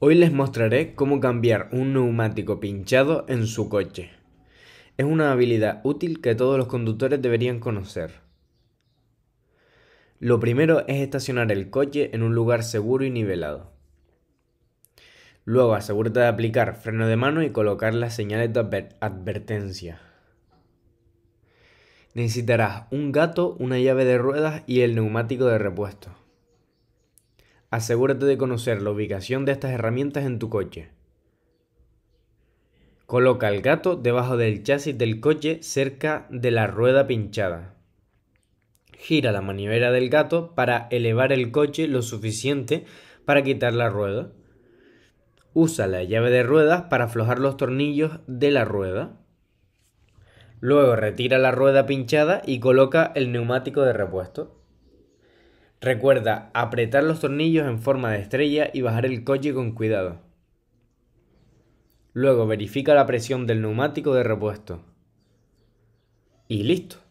Hoy les mostraré cómo cambiar un neumático pinchado en su coche. Es una habilidad útil que todos los conductores deberían conocer. Lo primero es estacionar el coche en un lugar seguro y nivelado. Luego asegúrate de aplicar freno de mano y colocar las señales de advertencia. Necesitarás un gato, una llave de ruedas y el neumático de repuesto asegúrate de conocer la ubicación de estas herramientas en tu coche. Coloca el gato debajo del chasis del coche cerca de la rueda pinchada. Gira la manivela del gato para elevar el coche lo suficiente para quitar la rueda. Usa la llave de ruedas para aflojar los tornillos de la rueda. Luego retira la rueda pinchada y coloca el neumático de repuesto. Recuerda apretar los tornillos en forma de estrella y bajar el coche con cuidado. Luego verifica la presión del neumático de repuesto. Y listo.